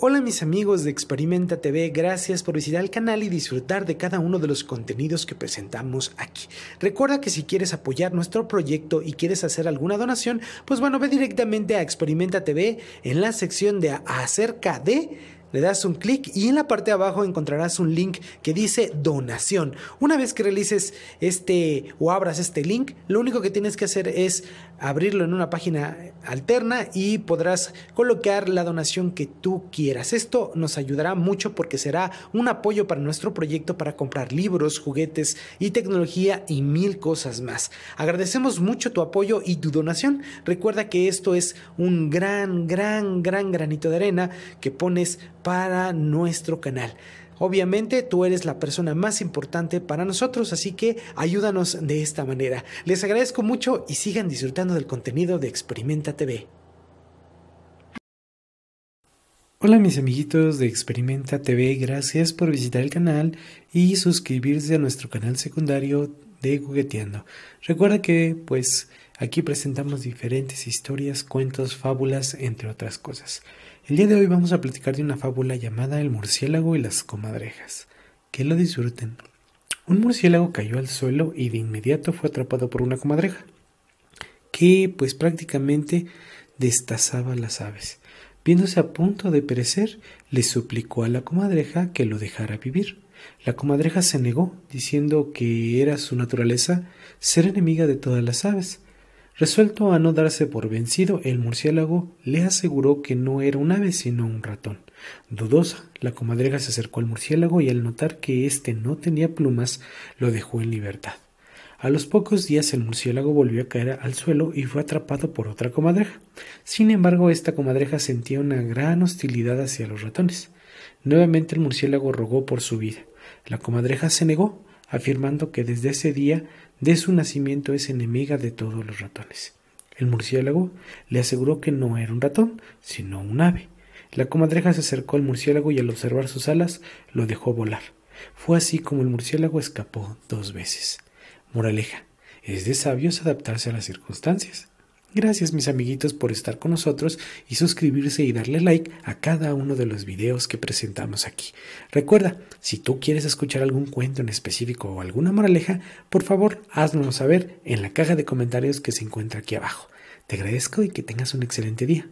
Hola mis amigos de Experimenta TV, gracias por visitar el canal y disfrutar de cada uno de los contenidos que presentamos aquí. Recuerda que si quieres apoyar nuestro proyecto y quieres hacer alguna donación, pues bueno, ve directamente a Experimenta TV en la sección de acerca de le das un clic y en la parte de abajo encontrarás un link que dice donación. Una vez que realices este o abras este link, lo único que tienes que hacer es abrirlo en una página alterna y podrás colocar la donación que tú quieras. Esto nos ayudará mucho porque será un apoyo para nuestro proyecto para comprar libros, juguetes y tecnología y mil cosas más. Agradecemos mucho tu apoyo y tu donación. Recuerda que esto es un gran, gran, gran granito de arena que pones para nuestro canal. Obviamente tú eres la persona más importante para nosotros, así que ayúdanos de esta manera. Les agradezco mucho y sigan disfrutando del contenido de Experimenta TV. Hola mis amiguitos de Experimenta TV, gracias por visitar el canal y suscribirse a nuestro canal secundario de Jugueteando. Recuerda que pues aquí presentamos diferentes historias, cuentos, fábulas, entre otras cosas. El día de hoy vamos a platicar de una fábula llamada El murciélago y las comadrejas. Que lo disfruten. Un murciélago cayó al suelo y de inmediato fue atrapado por una comadreja, que pues prácticamente destazaba las aves. Viéndose a punto de perecer, le suplicó a la comadreja que lo dejara vivir. La comadreja se negó, diciendo que era su naturaleza ser enemiga de todas las aves, Resuelto a no darse por vencido, el murciélago le aseguró que no era un ave sino un ratón. Dudosa, la comadreja se acercó al murciélago y al notar que éste no tenía plumas, lo dejó en libertad. A los pocos días el murciélago volvió a caer al suelo y fue atrapado por otra comadreja. Sin embargo, esta comadreja sentía una gran hostilidad hacia los ratones. Nuevamente el murciélago rogó por su vida. La comadreja se negó, afirmando que desde ese día de su nacimiento es enemiga de todos los ratones. El murciélago le aseguró que no era un ratón, sino un ave. La comadreja se acercó al murciélago y al observar sus alas lo dejó volar. Fue así como el murciélago escapó dos veces. Moraleja, es de sabios adaptarse a las circunstancias. Gracias mis amiguitos por estar con nosotros y suscribirse y darle like a cada uno de los videos que presentamos aquí. Recuerda, si tú quieres escuchar algún cuento en específico o alguna moraleja, por favor háznoslo saber en la caja de comentarios que se encuentra aquí abajo. Te agradezco y que tengas un excelente día.